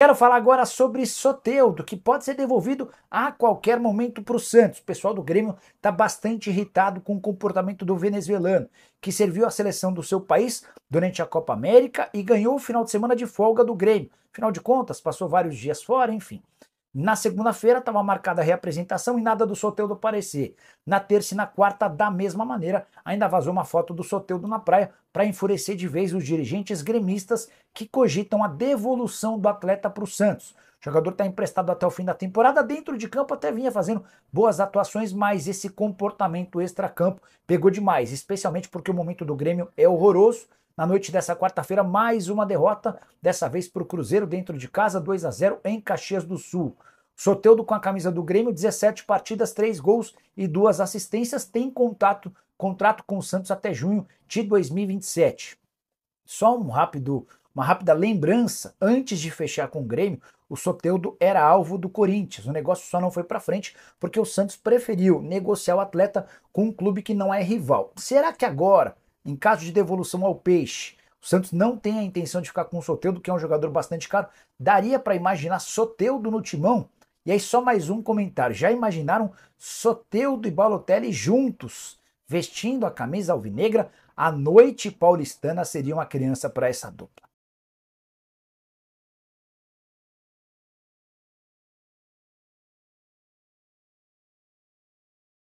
Quero falar agora sobre Soteudo, que pode ser devolvido a qualquer momento para o Santos. O pessoal do Grêmio está bastante irritado com o comportamento do venezuelano, que serviu a seleção do seu país durante a Copa América e ganhou o final de semana de folga do Grêmio. Afinal de contas, passou vários dias fora, enfim. Na segunda-feira estava marcada a reapresentação e nada do Soteldo aparecer. Na terça e na quarta, da mesma maneira, ainda vazou uma foto do Soteldo na praia para enfurecer de vez os dirigentes gremistas que cogitam a devolução do atleta para o Santos. O jogador está emprestado até o fim da temporada, dentro de campo até vinha fazendo boas atuações, mas esse comportamento extra-campo pegou demais, especialmente porque o momento do Grêmio é horroroso. Na noite dessa quarta-feira, mais uma derrota, dessa vez para o Cruzeiro dentro de casa, 2 a 0 em Caxias do Sul. Soteudo com a camisa do Grêmio, 17 partidas, 3 gols e 2 assistências, tem contato, contrato com o Santos até junho de 2027. Só um rápido, uma rápida lembrança, antes de fechar com o Grêmio, o Soteudo era alvo do Corinthians. O negócio só não foi para frente porque o Santos preferiu negociar o atleta com um clube que não é rival. Será que agora em caso de devolução ao peixe. O Santos não tem a intenção de ficar com o Soteldo, que é um jogador bastante caro. Daria para imaginar Soteldo no timão? E aí só mais um comentário. Já imaginaram Soteldo e Balotelli juntos, vestindo a camisa alvinegra? A noite paulistana seria uma criança para essa dupla.